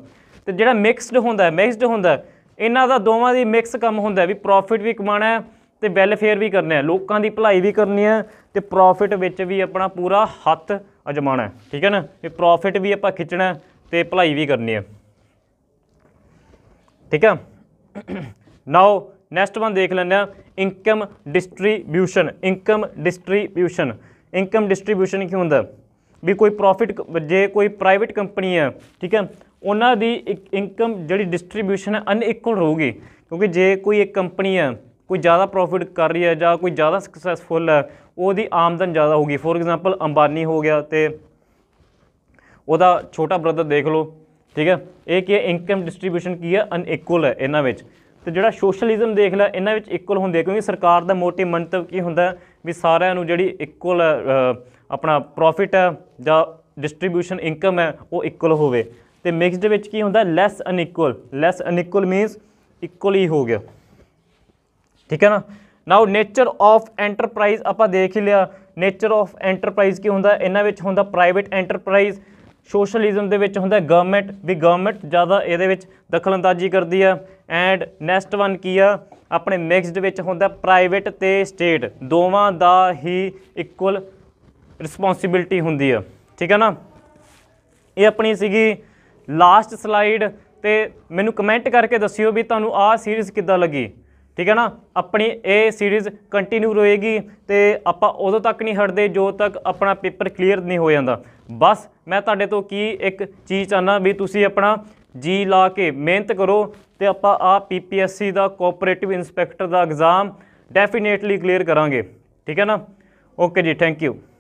ਤੇ ਜਿਹੜਾ ਮਿਕਸਡ ਹੁੰਦਾ ਹੈ ਮਿਕਸਡ ਹੁੰਦਾ ਇਹਨਾਂ ਦਾ ਦੋਵਾਂ ਦੀ ਮਿਕਸ ਕੰਮ ਹੁੰਦਾ ਵੀ ਪ੍ਰੋਫਿਟ ਵੀ ਕਮਾਣਾ ਹੈ ਤੇ ਵੈਲਫੇਅਰ ਵੀ ਕਰਨਾ ਹੈ ਲੋਕਾਂ ਦੀ ਭਲਾਈ ਵੀ ਕਰਨੀ ਹੈ ਤੇ ਪ੍ਰੋਫਿਟ ਵਿੱਚ ਵੀ ਆਪਣਾ ਪੂਰਾ ਹੱਥ ਅਜਮਾਣਾ ਹੈ ਠੀਕ ਹੈ ਨਾ ਇਹ ਪ੍ਰੋਫਿਟ ਵੀ ਆਪਾਂ ਖਿੱਚਣਾ ਤੇ ਭਲਾਈ ਵੀ ਕਰਨੀ ਹੈ ਠੀਕ ਹੈ ਨਾਓ ਨੈਕਸਟ ਵਨ ਦੇਖ ਲੈਂਦੇ ਆ income distribution income distribution income distribution ਕੀ ਹੁੰਦਾ ਵੀ ਕੋਈ ਪ੍ਰੋਫਿਟ ਜੇ ਕੋਈ ਪ੍ਰਾਈਵੇਟ ਕੰਪਨੀ ਹੈ ਠੀਕ ਹੈ ਉਹਨਾਂ ਦੀ ਇਨਕਮ ਜਿਹੜੀ ਡਿਸਟ੍ਰੀਬਿਊਸ਼ਨ ਹੈ ਅਨਇਕੁਅਲ ਰਹੂਗੀ ਕਿਉਂਕਿ ਜੇ ਕੋਈ ਇੱਕ ਕੰਪਨੀ ਹੈ ਕੋਈ ਜ਼ਿਆਦਾ ਪ੍ਰੋਫਿਟ ਕਰ ਰਹੀ ਹੈ ਜਾਂ ਕੋਈ ਜ਼ਿਆਦਾ ਸਕਸੈਸਫੁਲ ਹੈ ਉਹਦੀ ਆਮਦਨ ਜ਼ਿਆਦਾ ਹੋਗੀ ਫੋਰ ਐਗਜ਼ਾਮਪਲ ਅੰਬਾਨੀ ਹੋ ਗਿਆ ਤੇ ਉਹਦਾ ਛੋਟਾ ਬ੍ਰਦਰ ਦੇਖ ਲਓ ਠੀਕ ਹੈ ਇਹ ਕੀ ਹੈ ਇਨਕਮ ਡਿਸਟ੍ਰੀਬਿਊਸ਼ਨ ਕੀ ਹੈ ਅਨਇਕੁਅਲ ਹੈ ਇਹਨਾਂ ਵਿੱਚ ਤੇ ਜਿਹੜਾ ਸੋਸ਼ਲਿਜ਼ਮ ਦੇਖ ਲੈ ਇਹਨਾਂ ਵਿੱਚ ਇਕੁਅਲ ਹੁੰਦੇ ਕਿਉਂਕਿ ਸਰਕਾਰ ਦਾ ਮੋਟਿਵ ਮੰਤਵ ਕੀ ਹੁੰਦਾ ਵੀ ਸਾਰਿਆਂ ਨੂੰ ਜਿਹੜੀ ਇਕੁਅਲ ਆਪਣਾ ਪ੍ਰੋਫਿਟ ਹੈ ਜਾਂ ਡਿਸਟ੍ਰੀਬਿਊਸ਼ਨ ਇਨਕਮ ਹੈ ਉਹ ਇਕੁਅਲ ਹੋਵੇ ਤੇ ਮਿਕਸਡ ਵਿੱਚ ਕੀ ਹੁੰਦਾ ਲੈਸ ਅਨਇਕੁਅਲ ਲੈਸ ਅਨਇਕੁਅਲ ਮੀਨਸ ਇਕੁਅਲੀ ਹੋ ਗਿਆ ਠੀਕ ਹੈ ਨਾ ਨਾਓ ਨੇਚਰ ਆਫ ਐਂਟਰਪ੍ਰਾਈਜ਼ ਆਪਾਂ ਦੇਖ ਹੀ ਲਿਆ ਨੇਚਰ ਆਫ ਐਂਟਰਪ੍ਰਾਈਜ਼ ਕੀ ਹੁੰਦਾ ਇਹਨਾਂ ਵਿੱਚ ਹੁੰਦਾ ਪ੍ਰਾਈਵੇਟ ਐਂਟਰਪ੍ਰਾਈਜ਼ ਸੋਸ਼ਲਿਜ਼ਮ ਦੇ ਵਿੱਚ ਹੁੰਦਾ ਗਵਰਨਮੈਂਟ ਵੀ ਗਵਰਨਮੈਂਟ ਜ਼ਿਆਦਾ ਇਹਦੇ ਵਿੱਚ ਦਖਲਅੰਦਾਜ਼ੀ ਕਰਦੀ ਆ ਐਂਡ ਨੈਕਸਟ ਵਨ ਕੀ ਆ ਆਪਣੇ ਮਿਕਸਡ ਵਿੱਚ ਹੁੰਦਾ ਪ੍ਰਾਈਵੇਟ ਤੇ ਸਟੇਟ ਦੋਵਾਂ ਦਾ ਹੀ ਇਕੁਅਲ ਰਿਸਪੌਂਸਿਬਿਲਟੀ ਹੁੰਦੀ ਆ ਠੀਕ ਹੈ ਨਾ ਇਹ ਆਪਣੀ ਸੀਗੀ ਲਾਸਟ ਸਲਾਈਡ ਤੇ ਮੈਨੂੰ ਕਮੈਂਟ ਕਰਕੇ ਦੱਸਿਓ ਵੀ ਤੁਹਾਨੂੰ ਆਹ ਸੀਰੀਜ਼ ਕਿੱਦਾਂ ਲੱਗੀ ਠੀਕ ਹੈ ਨਾ ਆਪਣੀ ਇਹ ਸੀਰੀਜ਼ ਕੰਟੀਨਿਊ ਰਹੇਗੀ ਤੇ ਆਪਾਂ ਉਦੋਂ ਤੱਕ ਨਹੀਂ ਹਟਦੇ ਜੋ ਤੱਕ ਆਪਣਾ ਪੇਪਰ ਕਲੀਅਰ ਨਹੀਂ ਹੋ ਜਾਂਦਾ ਬਸ ਮੈਂ ਤੁਹਾਡੇ ਤੋਂ ਕੀ ਇੱਕ ਚੀਜ਼ ਚਾਹਨਾ ਵੀ ਤੁਸੀਂ ਆਪਣਾ ਜੀ ਲਾ ਕੇ ਮਿਹਨਤ ਕਰੋ ਤੇ ਆਪਾਂ ਆ ਪੀਪੀਐਸਸੀ ਦਾ ਕੋਆਪਰੇਟਿਵ ਇਨਸਪੈਕਟਰ ਦਾ ਐਗਜ਼ਾਮ ਡੈਫੀਨੇਟਲੀ ਕਲੀਅਰ ਕਰਾਂਗੇ ਠੀਕ ਹੈ ਨਾ ਓਕੇ ਜੀ ਥੈਂਕ ਯੂ